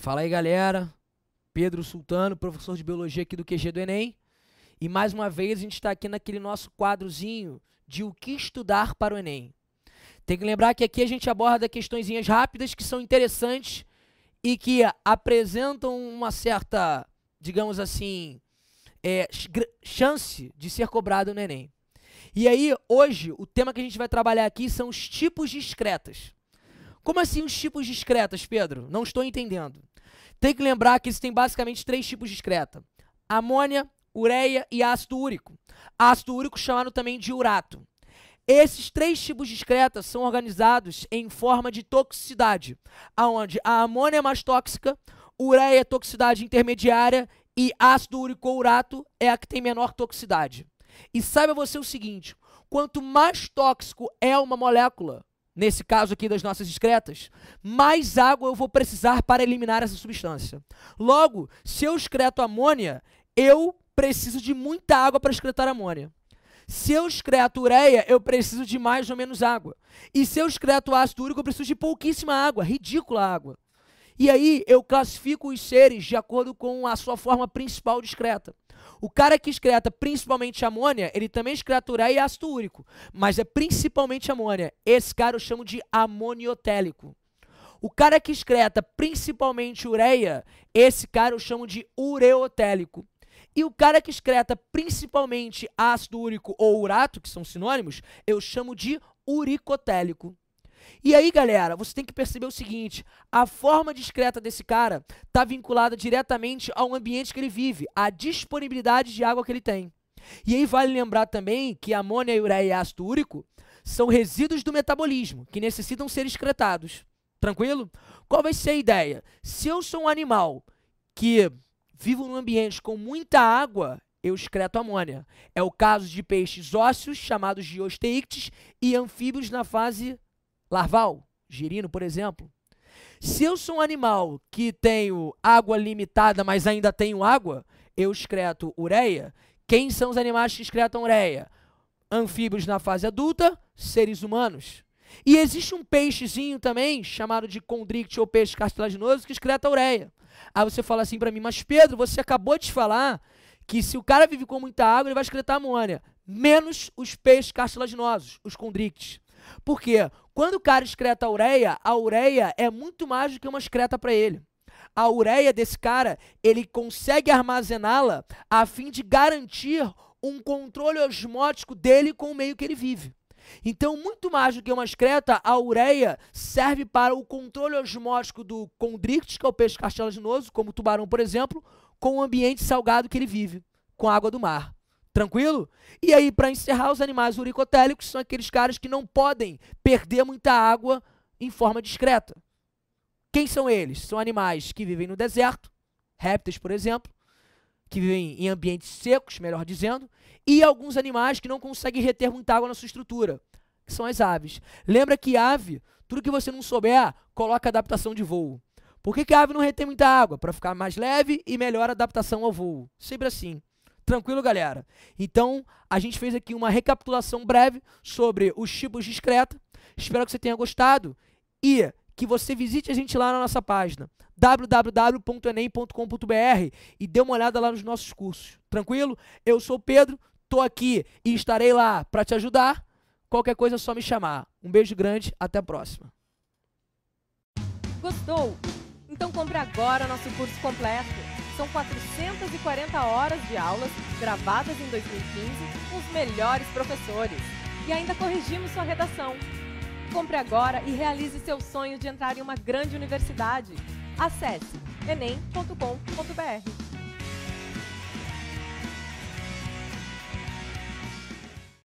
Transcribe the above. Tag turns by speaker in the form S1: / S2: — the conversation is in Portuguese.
S1: Fala aí, galera. Pedro Sultano, professor de biologia aqui do QG do Enem. E mais uma vez a gente está aqui naquele nosso quadrozinho de o que estudar para o Enem. Tem que lembrar que aqui a gente aborda questõezinhas rápidas que são interessantes e que apresentam uma certa, digamos assim, é, chance de ser cobrado no Enem. E aí, hoje, o tema que a gente vai trabalhar aqui são os tipos discretas. Como assim os tipos discretas, Pedro? Não estou entendendo. Tem que lembrar que existem basicamente três tipos de excreta: amônia, ureia e ácido úrico. Ácido úrico chamado também de urato. Esses três tipos de excreta são organizados em forma de toxicidade, aonde a amônia é mais tóxica, ureia é toxicidade intermediária e ácido úrico ou urato é a que tem menor toxicidade. E saiba você o seguinte, quanto mais tóxico é uma molécula, nesse caso aqui das nossas excretas, mais água eu vou precisar para eliminar essa substância. Logo, se eu excreto amônia, eu preciso de muita água para excretar amônia. Se eu excreto ureia, eu preciso de mais ou menos água. E se eu excreto ácido úrico, eu preciso de pouquíssima água, ridícula água. E aí eu classifico os seres de acordo com a sua forma principal de excreta. O cara que excreta principalmente amônia, ele também excreta uréia e ácido úrico, mas é principalmente amônia. Esse cara eu chamo de amoniotélico. O cara que excreta principalmente ureia, esse cara eu chamo de ureotélico. E o cara que excreta principalmente ácido úrico ou urato, que são sinônimos, eu chamo de uricotélico. E aí, galera, você tem que perceber o seguinte: a forma discreta desse cara está vinculada diretamente ao ambiente que ele vive, à disponibilidade de água que ele tem. E aí vale lembrar também que amônia, ureia e ácido úrico são resíduos do metabolismo que necessitam ser excretados. Tranquilo? Qual vai ser a ideia? Se eu sou um animal que vivo num ambiente com muita água, eu excreto amônia. É o caso de peixes ósseos, chamados de osteictes, e anfíbios na fase larval, girino, por exemplo. Se eu sou um animal que tenho água limitada, mas ainda tenho água, eu excreto ureia. Quem são os animais que excretam ureia? Anfíbios na fase adulta, seres humanos. E existe um peixezinho também, chamado de condricte ou peixe cartilaginoso, que excreta ureia. Aí você fala assim para mim, mas Pedro, você acabou de falar que se o cara vive com muita água, ele vai excretar amônia, menos os peixes cartilaginosos, os condrictes. Porque quando o cara excreta a ureia, a ureia é muito mais do que uma excreta para ele. A ureia desse cara, ele consegue armazená-la a fim de garantir um controle osmótico dele com o meio que ele vive. Então, muito mais do que uma excreta, a ureia serve para o controle osmótico do condrict, que é o peixe cartilaginoso, como o tubarão, por exemplo, com o ambiente salgado que ele vive, com a água do mar. Tranquilo? E aí, para encerrar, os animais uricotélicos são aqueles caras que não podem perder muita água em forma discreta. Quem são eles? São animais que vivem no deserto, répteis, por exemplo, que vivem em ambientes secos, melhor dizendo, e alguns animais que não conseguem reter muita água na sua estrutura, que são as aves. Lembra que ave, tudo que você não souber, coloca adaptação de voo. Por que, que a ave não retém muita água? Para ficar mais leve e melhor adaptação ao voo. Sempre assim. Tranquilo, galera? Então, a gente fez aqui uma recapitulação breve sobre os tipos de excreta. Espero que você tenha gostado e que você visite a gente lá na nossa página www.enem.com.br e dê uma olhada lá nos nossos cursos. Tranquilo? Eu sou o Pedro, tô aqui e estarei lá para te ajudar. Qualquer coisa é só me chamar. Um beijo grande, até a próxima. Gostou? Então compre agora nosso curso completo. São 440 horas de aulas gravadas em 2015 com os melhores professores. E ainda corrigimos sua redação. Compre agora e realize seu sonho de entrar em uma grande universidade. Acesse enem.com.br.